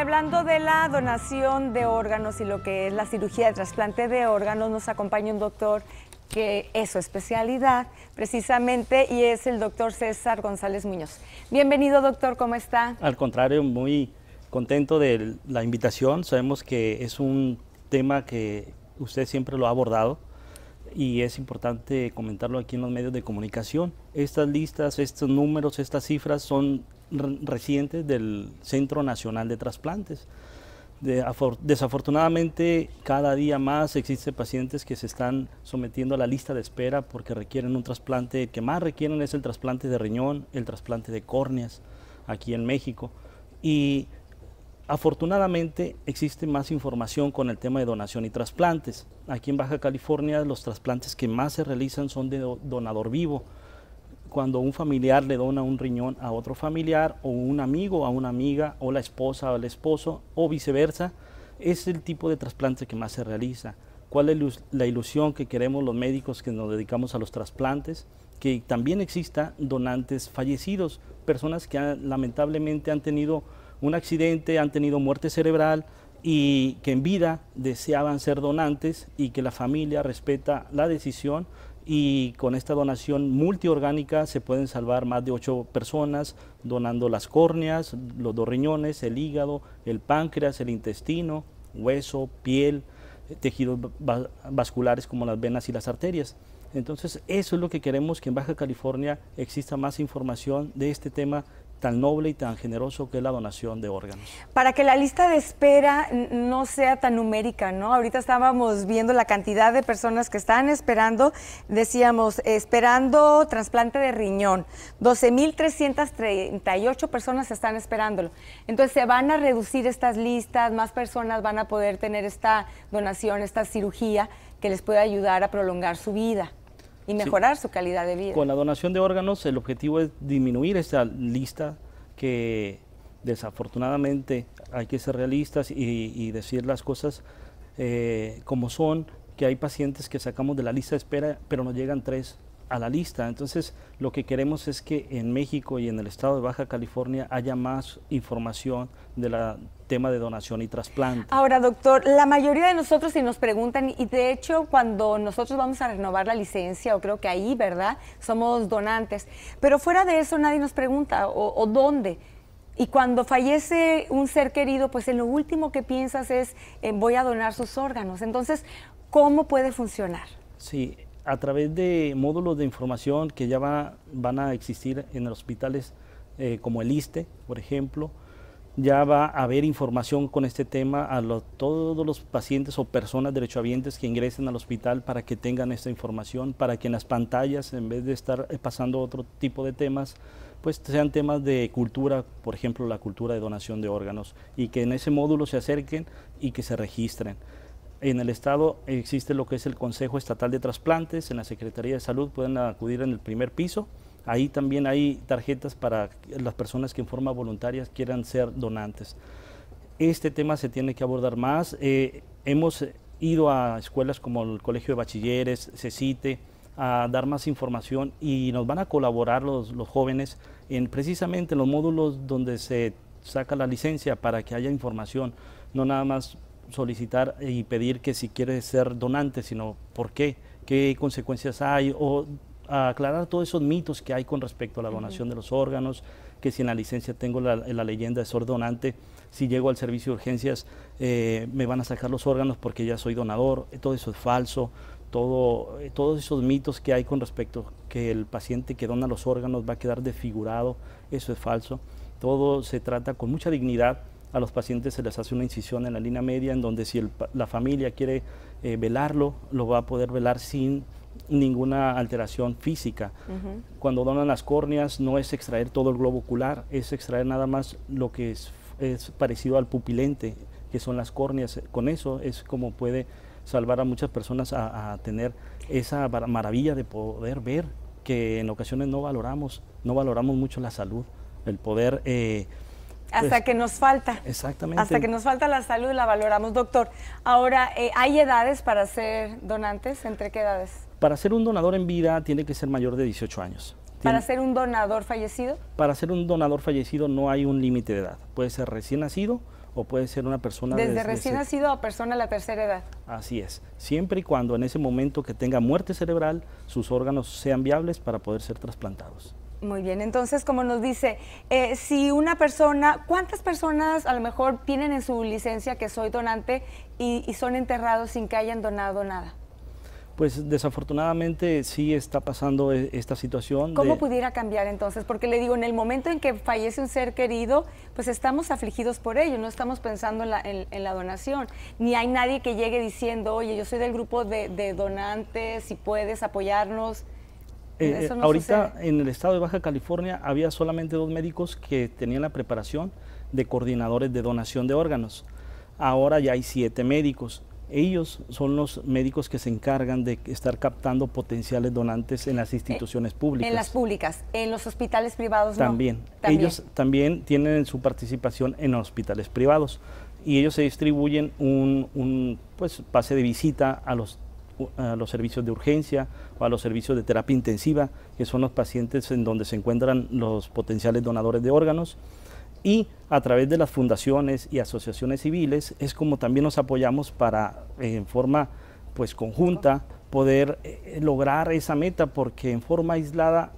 Hablando de la donación de órganos y lo que es la cirugía de trasplante de órganos, nos acompaña un doctor que es su especialidad precisamente y es el doctor César González Muñoz. Bienvenido doctor, ¿cómo está? Al contrario, muy contento de la invitación. Sabemos que es un tema que usted siempre lo ha abordado y es importante comentarlo aquí en los medios de comunicación. Estas listas, estos números, estas cifras son recientes del Centro Nacional de Trasplantes. desafortunadamente, cada día más existen pacientes que se están sometiendo a la lista de espera porque requieren un trasplante. que más requieren es el trasplante de riñón, el trasplante de córneas aquí en México. Y afortunadamente existe más información con el tema de donación y trasplantes. Aquí en Baja California los trasplantes que más se realizan son de donador vivo cuando un familiar le dona un riñón a otro familiar o un amigo a una amiga o la esposa al esposo o viceversa, es el tipo de trasplante que más se realiza. ¿Cuál es la ilusión que queremos los médicos que nos dedicamos a los trasplantes? Que también exista donantes fallecidos, personas que lamentablemente han tenido un accidente, han tenido muerte cerebral y que en vida deseaban ser donantes y que la familia respeta la decisión y con esta donación multiorgánica se pueden salvar más de ocho personas donando las córneas, los dos riñones, el hígado, el páncreas, el intestino, hueso, piel, tejidos vasculares como las venas y las arterias. Entonces eso es lo que queremos que en Baja California exista más información de este tema tan noble y tan generoso que es la donación de órganos. Para que la lista de espera no sea tan numérica, ¿no? Ahorita estábamos viendo la cantidad de personas que están esperando, decíamos, esperando trasplante de riñón, 12.338 personas están esperándolo. Entonces se van a reducir estas listas, más personas van a poder tener esta donación, esta cirugía que les puede ayudar a prolongar su vida y mejorar su calidad de vida. Con la donación de órganos el objetivo es disminuir esa lista que desafortunadamente hay que ser realistas y, decir las cosas eh, como son, que hay pacientes que sacamos de la lista de espera, pero nos llegan tres, a la lista. Entonces, lo que queremos es que en México y en el estado de Baja California haya más información del tema de donación y trasplante. Ahora, doctor, la mayoría de nosotros si nos preguntan, y de hecho cuando nosotros vamos a renovar la licencia, o creo que ahí, ¿verdad? Somos donantes, pero fuera de eso nadie nos pregunta, ¿o, dónde? Y cuando fallece un ser querido, pues en lo último que piensas es, eh, voy a donar sus órganos. Entonces, ¿cómo puede funcionar? Sí, a través de módulos de información que ya van a existir en los hospitales eh, como el ISTE, por ejemplo, ya va a haber información con este tema a todos los pacientes o personas derechohabientes que ingresen al hospital para que tengan esta información, para que en las pantallas, en vez de estar eh, pasando otro tipo de temas, pues sean temas de cultura, por ejemplo, la cultura de donación de órganos, y que en ese módulo se acerquen y que se registren en el Estado existe lo que es el Consejo Estatal de Trasplantes, en la Secretaría de Salud pueden acudir en el primer piso. Ahí también hay tarjetas para las personas que en forma voluntaria quieran ser donantes. Este tema se tiene que abordar más. Eh, hemos ido a escuelas como el Colegio de Bachilleres, CECITE, a dar más información y nos van a colaborar los, los jóvenes en precisamente los módulos donde se saca la licencia para que haya información, no nada más solicitar y pedir que si quieres ser donante, sino por qué, qué consecuencias hay, o aclarar todos esos mitos que hay con respecto a la donación de los órganos, que si en la licencia tengo la, leyenda de ser donante, si llego al servicio de urgencias eh, me van a sacar los órganos porque ya soy donador, todo eso es falso, todo, todos esos mitos que hay con respecto que el paciente que dona los órganos va a quedar desfigurado, eso es falso, todo se trata con mucha dignidad a los pacientes se les hace una incisión en la línea media, en donde si la familia quiere eh, velarlo, lo va a poder velar sin ninguna alteración física. Cuando donan las córneas no es extraer todo el globo ocular, es extraer nada más lo que es, parecido al pupilente, que son las córneas. Con eso es como puede salvar a muchas personas a, tener esa maravilla de poder ver que en ocasiones no valoramos, no valoramos mucho la salud, el poder... Eh, pues, Hasta que nos falta. Exactamente. Hasta que nos falta la salud la valoramos, doctor. Ahora, eh, ¿hay edades para ser donantes? ¿Entre qué edades? Para ser un donador en vida tiene que ser mayor de 18 años. ¿Para ser un donador fallecido? Para ser un donador fallecido no hay un límite de edad. Puede ser recién nacido o puede ser una persona... Desde, recién nacido a persona a la tercera edad. Así es. Siempre y cuando en ese momento que tenga muerte cerebral, sus órganos sean viables para poder ser trasplantados. Muy bien, entonces como nos dice, eh, si una persona, ¿cuántas personas a lo mejor tienen en su licencia que soy donante y, son enterrados sin que hayan donado nada? pues desafortunadamente sí está pasando e, esta situación. ¿Cómo pudiera cambiar entonces? Porque le digo, en el momento en que fallece un ser querido, pues estamos afligidos por ello, no estamos pensando en la, donación. Ni hay nadie que llegue diciendo, oye, yo soy del grupo de, de donantes, si puedes apoyarnos. Eh, eh, ahorita en el estado de Baja California había solamente dos médicos que tenían la preparación de coordinadores de donación de órganos. Ahora ya hay siete médicos. Ellos son los médicos que se encargan de estar captando potenciales donantes en las eh, instituciones públicas. En las públicas, en los hospitales privados. También. ¿También? Ellos también tienen su participación en hospitales privados y ellos se distribuyen un, pues, pase de visita a los a los servicios de urgencia o a los servicios de terapia intensiva, que son los pacientes en donde se encuentran los potenciales donadores de órganos. Y a través de las fundaciones y asociaciones civiles es como también nos apoyamos para, en forma pues conjunta, poder eh, lograr esa meta, porque en forma aislada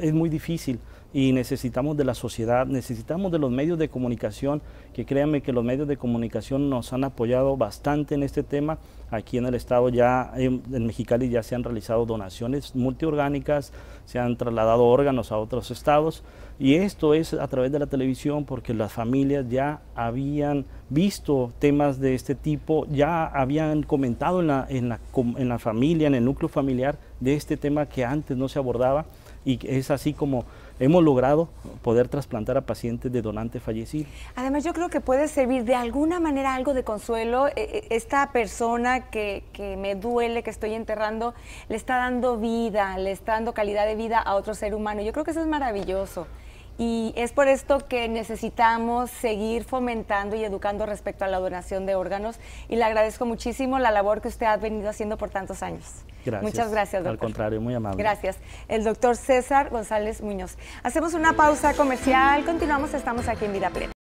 es muy difícil y necesitamos de la sociedad, necesitamos de los medios de comunicación, que créanme que los medios de comunicación nos han apoyado bastante en este tema. Aquí en el estado ya, en Mexicali ya se han realizado donaciones multiorgánicas, se han trasladado órganos a otros estados y esto es a través de la televisión porque las familias ya habían visto temas de este tipo, ya habían comentado en la, en la, en la familia, en el núcleo familiar de este tema que antes no se abordaba y es así como hemos logrado poder trasplantar a pacientes de donante fallecido. Además, yo creo que puede servir de alguna manera algo de consuelo. Eh, eh, esta persona que, que me duele, que estoy enterrando, le está dando vida, le está dando calidad de vida a otro ser humano. Yo creo que eso es maravilloso. Y es por esto que necesitamos seguir fomentando y educando respecto a la donación de órganos. Y le agradezco muchísimo la labor que usted ha venido haciendo por tantos años. Gracias. Muchas gracias, doctor. Al contrario, muy amable. Gracias. El doctor César González Muñoz. Hacemos una pausa comercial. Continuamos, estamos aquí en Vida Plena.